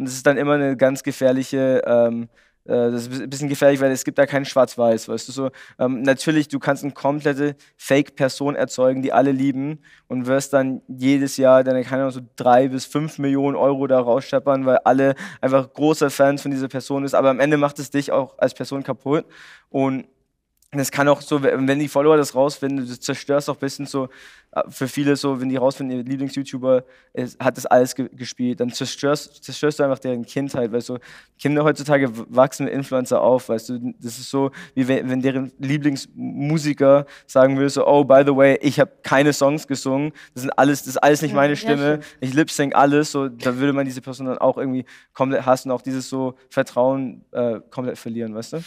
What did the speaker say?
Und das ist dann immer eine ganz gefährliche. Ähm, äh, das ist ein bisschen gefährlich, weil es gibt da kein Schwarz-Weiß, weißt du so. Ähm, natürlich, du kannst eine komplette Fake-Person erzeugen, die alle lieben und wirst dann jedes Jahr deine, keine Ahnung, so drei bis fünf Millionen Euro da rausscheppern, weil alle einfach großer Fans von dieser Person ist. Aber am Ende macht es dich auch als Person kaputt und das kann auch so, wenn die Follower das rausfinden, du zerstörst auch ein bisschen so äh, für viele so, wenn die rausfinden, ihr Lieblings-YouTuber hat das alles ge gespielt, dann zerstörst, zerstörst du einfach deren Kindheit, weißt du. Kinder heutzutage wachsen mit Influencer auf, weißt du, das ist so, wie wenn, wenn deren Lieblingsmusiker sagen würde, so, oh, by the way, ich habe keine Songs gesungen, das, sind alles, das ist alles nicht meine Stimme, ja, ich lip-sync alles, so, da würde man diese Person dann auch irgendwie komplett hassen, auch dieses so Vertrauen äh, komplett verlieren, weißt du?